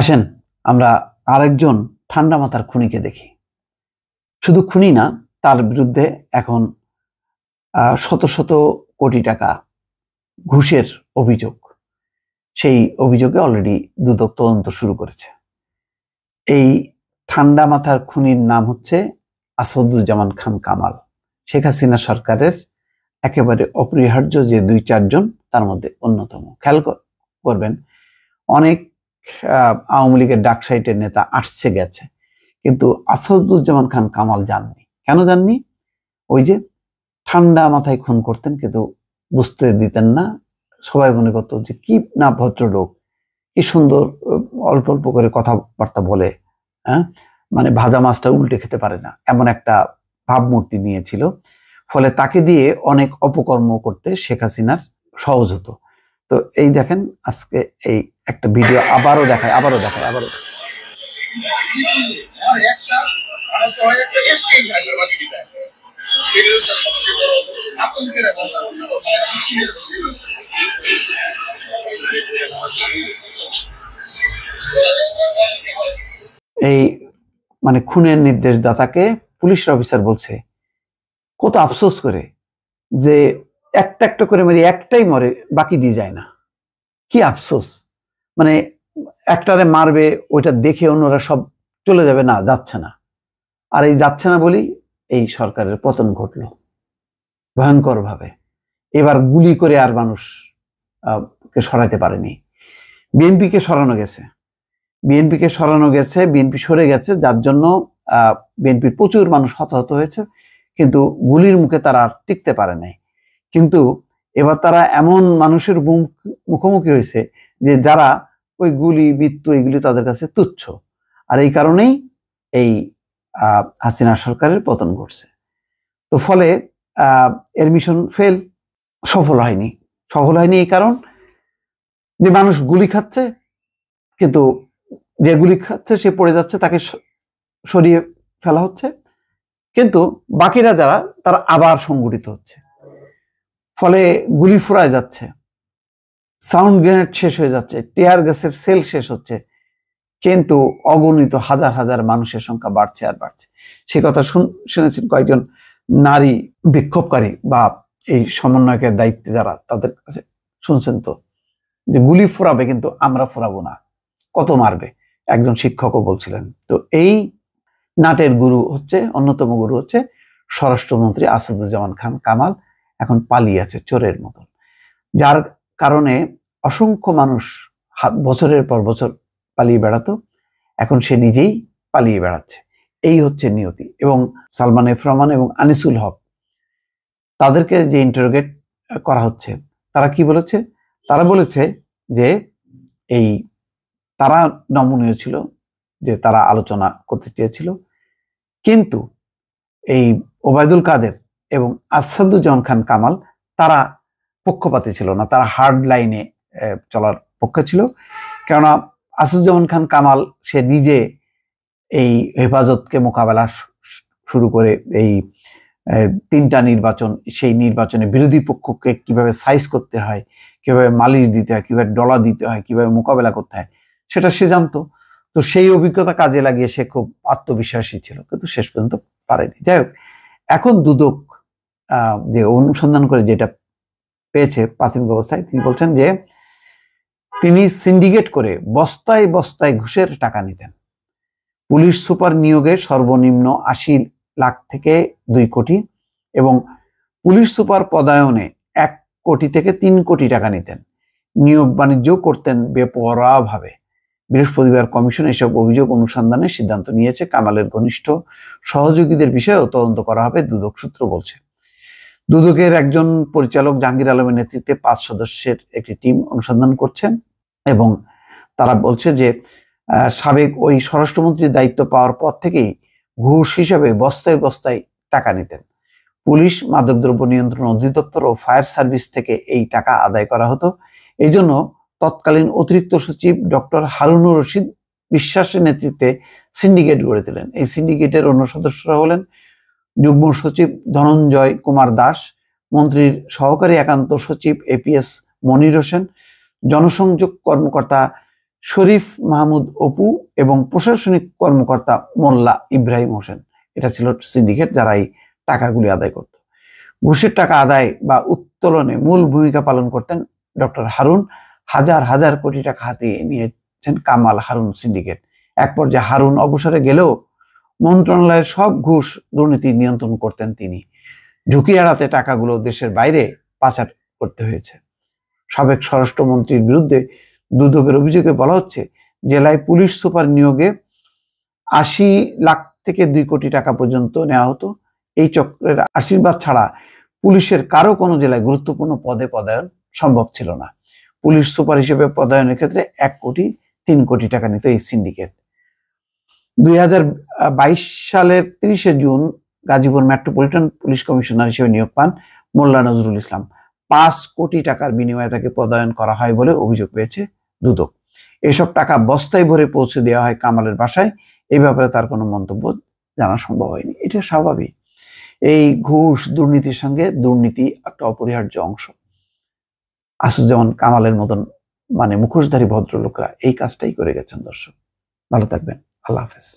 আসেন আমরা আরেকজন ঠান্ডা মাথার খুনিকে দেখি শুধু খুনি না তার বিরুদ্ধে এখন শত শত কোটি টাকা ঘুষের অভিযোগ সেই অভিযোগে অলরেডি দুদক তদন্ত শুরু করেছে এই ঠান্ডা মাথার খুনির নাম হচ্ছে আসাদুজ্জামান খান কামাল শেখ হাসিনা সরকারের একেবারে অপরিহার্য যে দুই চারজন তার মধ্যে অন্যতম খেয়াল করবেন অনেক আওয়ামী লীগের ডাক সাইটের নেতা আসছে গেছে কিন্তু আসাদুজ্জামান খান কামাল যাননি কেন যাননি ওই যে ঠান্ডা মাথায় খুন করতেন কিন্তু বুঝতে দিতেন না সবাই মনে করতো যে কি না ভদ্রলোক কি সুন্দর অল্প অল্প করে কথাবার্তা বলে হ্যাঁ মানে ভাজা মাছটা উল্টে খেতে পারে না এমন একটা ভাবমূর্তি নিয়েছিল ফলে তাকে দিয়ে অনেক অপকর্ম করতে শেখ হাসিনার সহজ হতো তো এই দেখেন আজকে এই একটা ভিডিও আবারও দেখায় আবারও দেখায় আবারও এই মানে খুনের নির্দেশদাতাকে পুলিশ অফিসার বলছে কত আফসোস করে যে একটা একটা করে মারি একটাই মরে বাকি ডিজাইন না কি আফসোস মানে একটারে মারবে ওইটা দেখে অন্যরা সব চলে যাবে না যাচ্ছে না আর এই যাচ্ছে না বলি এই সরকারের পতন ঘটল ভয়ঙ্করভাবে এবার গুলি করে আর মানুষ কে সরাতে পারেনি বিএনপিকে সরানো গেছে বিএনপিকে সরানো গেছে বিএনপি সরে গেছে যার জন্য বিএনপির প্রচুর মানুষ হতাহত হয়েছে কিন্তু গুলির মুখে তারা আর টিকতে পারে নাই কিন্তু এবার তারা এমন মানুষের মুখোমুখি হয়েছে যে যারা ওই গুলি মৃত্যু এগুলি তাদের কাছে তুচ্ছ আর এই কারণেই এই হাসিনা সরকারের পতন ঘটছে তো ফলে এর মিশন ফেল সফল হয়নি সফল হয়নি এই কারণ যে মানুষ গুলি খাচ্ছে কিন্তু যে গুলি খাচ্ছে সে পড়ে যাচ্ছে তাকে সরিয়ে ফেলা হচ্ছে কিন্তু বাকিরা যারা তারা আবার সংগঠিত হচ্ছে ফলে গুলি ফুরায় যাচ্ছে সাউন্ড গ্রেনেড শেষ হয়ে যাচ্ছে টিয়ার গ্যাসের সেল শেষ হচ্ছে কিন্তু অগণিত হাজার হাজার মানুষের সংখ্যা বাড়ছে আর বাড়ছে সে কথা শুনেছেন কয়েকজন নারী বিক্ষোভকারী বা এই সমন্বয়কের দায়িত্বে যারা তাদের কাছে শুনছেন তো যে গুলি ফোরাবে কিন্তু আমরা ফোরাবো না কত মারবে একজন শিক্ষকও বলছিলেন তো এই নাটের গুরু হচ্ছে অন্যতম গুরু হচ্ছে স্বরাষ্ট্রমন্ত্রী আসাদুজ্জামান খান কামাল এখন পালিয়ে আছে চোরের মতন যার কারণে অসংখ্য মানুষ বছরের পর বছর পালিয়ে বেড়াতো এখন সে নিজেই পালিয়ে বেড়াচ্ছে এই হচ্ছে নিয়তি এবং সালমান এফরমান এবং আনিসুল হক তাদেরকে যে ইন্টারোগেট করা হচ্ছে তারা কি বলেছে তারা বলেছে যে এই তারা নমনীয় ছিল যে তারা আলোচনা করতে চেয়েছিল কিন্তু এই ওবায়দুল কাদের এবং আসাদুজ্জামান খান কামাল তারা পক্ষপাতি ছিল না তারা হার্ড লাইনে চলার পক্ষে ছিল কেননা আসাদুজ্জামান খান কামাল সে নিজে এই হেফাজতকে মোকাবেলা শুরু করে এই তিনটা নির্বাচন সেই নির্বাচনে বিরোধী পক্ষকে কিভাবে সাইজ করতে হয় কিভাবে মালিশ দিতে হয় কিভাবে ডলা দিতে হয় কিভাবে মোকাবেলা করতে হয় সেটা সে জানতো তো সেই অভিজ্ঞতা কাজে লাগিয়ে সে খুব আত্মবিশ্বাসী ছিল কিন্তু শেষ পর্যন্ত পারেনি যাই হোক এখন দুদক যে অনুসন্ধান করে যেটা পেয়েছে প্রাথমিক অবস্থায় তিনি বলছেন যে তিনি সিন্ডিকেট করে বস্তায় বস্তায় ঘুষের টাকা নিতেন পুলিশ সুপার নিয়োগে সর্বনিম্ন আশি লাখ থেকে দুই কোটি এবং পুলিশ সুপার পদায়নে এক কোটি থেকে তিন কোটি টাকা নিতেন নিয়োগ বাণিজ্য করতেন বেপরাভাবে বৃহস্পতিবার কমিশন এসব অভিযোগ অনুসন্ধানের সিদ্ধান্ত নিয়েছে কামালের ঘনিষ্ঠ সহযোগীদের বিষয়েও তদন্ত করা হবে দুদক সূত্র বলছে দুদকের একজন পরিচালক জাহাঙ্গীর আলমের নেতৃত্বে পাঁচ সদস্যের একটি টিম অনুসন্ধান করছেন এবং তারা বলছে যে সাবেক ওই স্বরাষ্ট্রমন্ত্রীর দায়িত্ব পাওয়ার পর থেকেই ঘুষ হিসাবে বস্তায় বস্তায় টাকা নিতেন পুলিশ মাদকদ্রব্য নিয়ন্ত্রণ অধিদপ্তর ও ফায়ার সার্ভিস থেকে এই টাকা আদায় করা হতো এই জন্য তৎকালীন অতিরিক্ত সচিব ডক্টর হারুনুর রশিদ বিশ্বাসের নেতৃত্বে সিন্ডিকেট গড়ে দিলেন এই সিন্ডিকেটের অন্য সদস্যরা হলেন যুগ্ম সচিব ধনঞ্জয় কুমার দাস মন্ত্রীর সহকারী একান্ত সচিব এপিএস মনির হোসেন জনসংযোগ কর্মকর্তা শরীফ মাহমুদ অপু এবং প্রশাসনিক কর্মকর্তা মোল্লা ইব্রাহিম হোসেন এটা ছিল সিন্ডিকেট যারা এই টাকাগুলি আদায় করত ঘুষের টাকা আদায় বা উত্তোলনে মূল ভূমিকা পালন করতেন ডক্টর হারুন হাজার হাজার কোটি টাকা হাতে নিয়েছেন কামাল হারুন সিন্ডিকেট এক পর্যায়ে হারুন অবসরে গেলেও মন্ত্রণালয়ের সব ঘুষ দুর্নীতি নিয়ন্ত্রণ করতেন তিনি ঢুকি এড়াতে টাকাগুলো দেশের বাইরে পাচার করতে হয়েছে সাবেক স্বরাষ্ট্রমন্ত্রীর বিরুদ্ধে দুদকের অভিযোগে বলা হচ্ছে জেলায় পুলিশ সুপার নিয়োগে আশি লাখ থেকে দুই কোটি টাকা পর্যন্ত নেওয়া হতো এই চক্রের আশীর্বাদ ছাড়া পুলিশের কারো কোনো জেলায় গুরুত্বপূর্ণ পদে পদায়ন সম্ভব ছিল না পুলিশ সুপার হিসেবে পদায়নের ক্ষেত্রে এক কোটি তিন কোটি টাকা নিত এই সিন্ডিকেট দুই সালের তিরিশে June Gazipur metropolitan police commissioner হিসেবে নিয়োগ পান মোল্লা নজরুল ইসলাম পাঁচ কোটি টাকার বিনিময়ে তাকে পদায়ন করা হয় বলে অভিযোগ পেয়েছে দুদক এসব টাকা বস্তায় ভরে পৌঁছে দেওয়া হয় কামালের বাসায় এই ব্যাপারে তার কোনো মন্তব্য জানা সম্ভব হয়নি এটা স্বাভাবিক এই ঘুষ দুর্নীতির সঙ্গে দুর্নীতি একটা অপরিহার্য অংশ যেমন কামালের মতন মানে মুখোশধারী ভদ্রলোকরা এই কাজটাই করে গেছেন দর্শক ভালো থাকবেন I love Hafiz.